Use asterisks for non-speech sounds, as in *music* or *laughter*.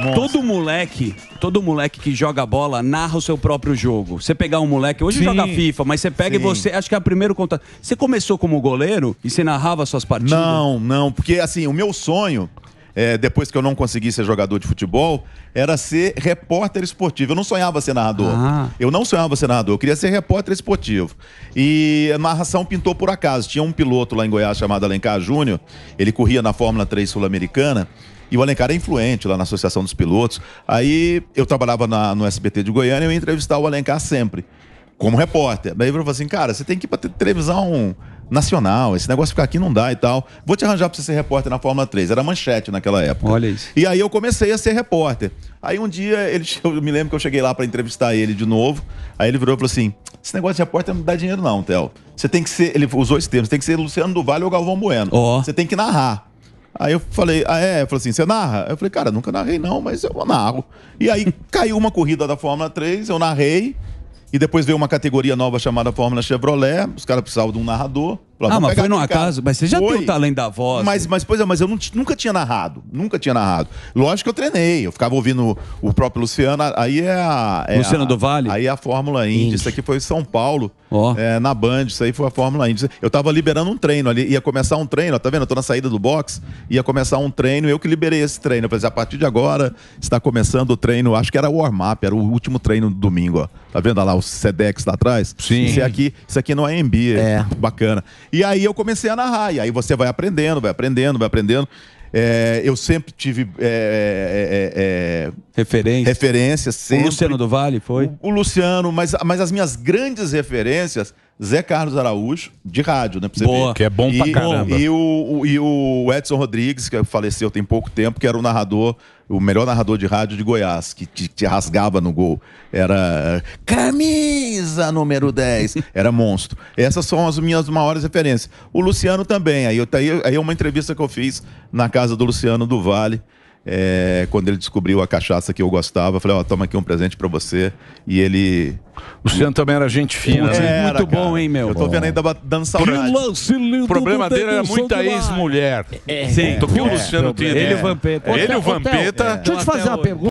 Nossa. Todo moleque, todo moleque que joga bola narra o seu próprio jogo. Você pegar um moleque, hoje Sim. joga FIFA, mas você pega Sim. e você, acho que é o primeiro contato. Você começou como goleiro e você narrava suas partidas? Não, não, porque assim, o meu sonho é, depois que eu não consegui ser jogador de futebol, era ser repórter esportivo. Eu não sonhava ser narrador. Ah. Eu não sonhava ser narrador, eu queria ser repórter esportivo. E a narração pintou por acaso. Tinha um piloto lá em Goiás chamado Alencar Júnior, ele corria na Fórmula 3 Sul-Americana. E o Alencar é influente lá na Associação dos Pilotos. Aí eu trabalhava na, no SBT de Goiânia e eu ia entrevistar o Alencar sempre, como repórter. Daí ele falou assim: cara, você tem que ir pra televisão nacional, esse negócio ficar aqui não dá e tal. Vou te arranjar pra você ser repórter na Fórmula 3. Era manchete naquela época. Olha isso. E aí eu comecei a ser repórter. Aí um dia, ele, *laughs* eu me lembro que eu cheguei lá para entrevistar ele de novo. Aí ele virou e falou assim: esse negócio de repórter não dá dinheiro, não, Theo. Você tem que ser. Ele usou esse termo, você tem que ser Luciano Duval ou Galvão Bueno. Oh. Você tem que narrar. Aí eu falei, ah, é? falou assim, você narra? Eu falei, cara, nunca narrei não, mas eu narro. E aí *laughs* caiu uma corrida da Fórmula 3, eu narrei. E depois veio uma categoria nova chamada Fórmula Chevrolet. Os caras precisavam de um narrador ah, mas foi num acaso? Mas você já foi. tem o talento da voz. Mas, mas pois é, mas eu não, nunca tinha narrado. Nunca tinha narrado. Lógico que eu treinei. Eu ficava ouvindo o próprio Luciano. Aí é a. É Luciano a, do Vale? Aí é a Fórmula Indy. Isso aqui foi São Paulo. Oh. É, na Band. Isso aí foi a Fórmula Indy. Eu tava liberando um treino ali. Ia começar um treino, ó, tá vendo? Eu tô na saída do box. Ia começar um treino. Eu que liberei esse treino. Eu falei, assim, a partir de agora está começando o treino. Acho que era o warm-up. Era o último treino do domingo, ó. Tá vendo lá os Sedex lá atrás? Sim. Isso aqui, isso aqui não é MB. É, é. Bacana. E aí eu comecei a narrar. E aí você vai aprendendo, vai aprendendo, vai aprendendo. É, eu sempre tive. É, é, é, é Referências. Sempre. O Luciano do Vale foi? O, o Luciano, mas, mas as minhas grandes referências Zé Carlos Araújo, de rádio, né? Pra você Boa, ver. que é bom e, pra caramba. E o, e o Edson Rodrigues, que faleceu tem pouco tempo, que era o narrador, o melhor narrador de rádio de Goiás, que te, te rasgava no gol. Era camisa número 10. *laughs* Era monstro. Essas são as minhas maiores referências. O Luciano também. Aí, eu, tá aí é uma entrevista que eu fiz na casa do Luciano do Vale. É, quando ele descobriu a cachaça que eu gostava, falei, ó, oh, toma aqui um presente para você. E ele. O Luciano também era gente fina, Muito cara. bom, hein, meu? Eu tô vendo ainda dando saudade. o problema dele era muita ex-mulher. É, Sim. É, é, o Luciano tinha. Ele e o Vampeta. Ele e o Vampeta. Deixa eu te fazer uma pergunta.